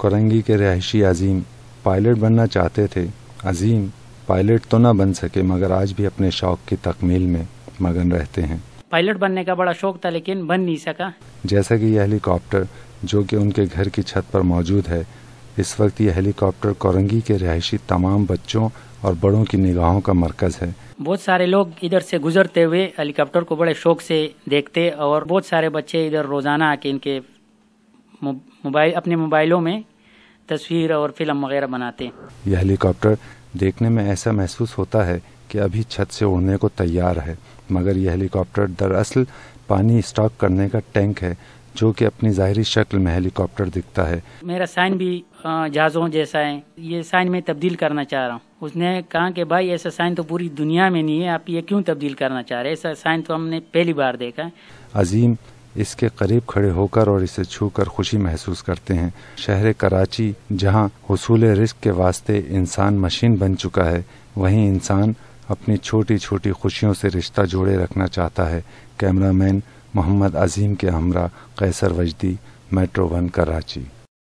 करंगी के रहायशी अजीम पायलट बनना चाहते थे अजीम पायलट तो ना बन सके मगर आज भी अपने शौक की तकमील में मगन रहते हैं पायलट बनने का बड़ा शौक था लेकिन बन नहीं सका जैसा कि यह हेलीकॉप्टर जो कि उनके घर की छत पर मौजूद है इस वक्त यह हेलीकॉप्टर कोरंगी के रिहायशी तमाम बच्चों और बड़ों की निगाहों का मरकज है बहुत सारे लोग इधर से गुजरते हुए हेलीकॉप्टर को बड़े शौक से देखते और बहुत सारे बच्चे इधर रोजाना आके इनके मोबाइल अपने मोबाइलों में तस्वीर और फिल्म वगैरह बनाते हैं यह हेलीकॉप्टर देखने में ऐसा महसूस होता है कि अभी छत से उड़ने को तैयार है मगर यह हेलीकॉप्टर दरअसल पानी स्टॉक करने का टैंक है जो कि अपनी ज़ाहरी शक्ल में हेलीकॉप्टर दिखता है मेरा साइन भी जहाज़ों जैसा है ये साइन में तब्दील करना चाह रहा हूँ उसने कहा कि भाई ऐसा साइन तो पूरी दुनिया में नहीं है आप ये क्यों तब्दील करना चाह रहे ऐसा साइन तो हमने पहली बार देखा है अजीम इसके करीब खड़े होकर और इसे छूकर खुशी महसूस करते हैं शहर कराची जहाँ हसूल रिस्क के वास्ते इंसान मशीन बन चुका है वहीं इंसान अपनी छोटी छोटी खुशियों से रिश्ता जोड़े रखना चाहता है कैमरामैन मोहम्मद अजीम के हमरा कैसर वजदी मेट्रो वन कराची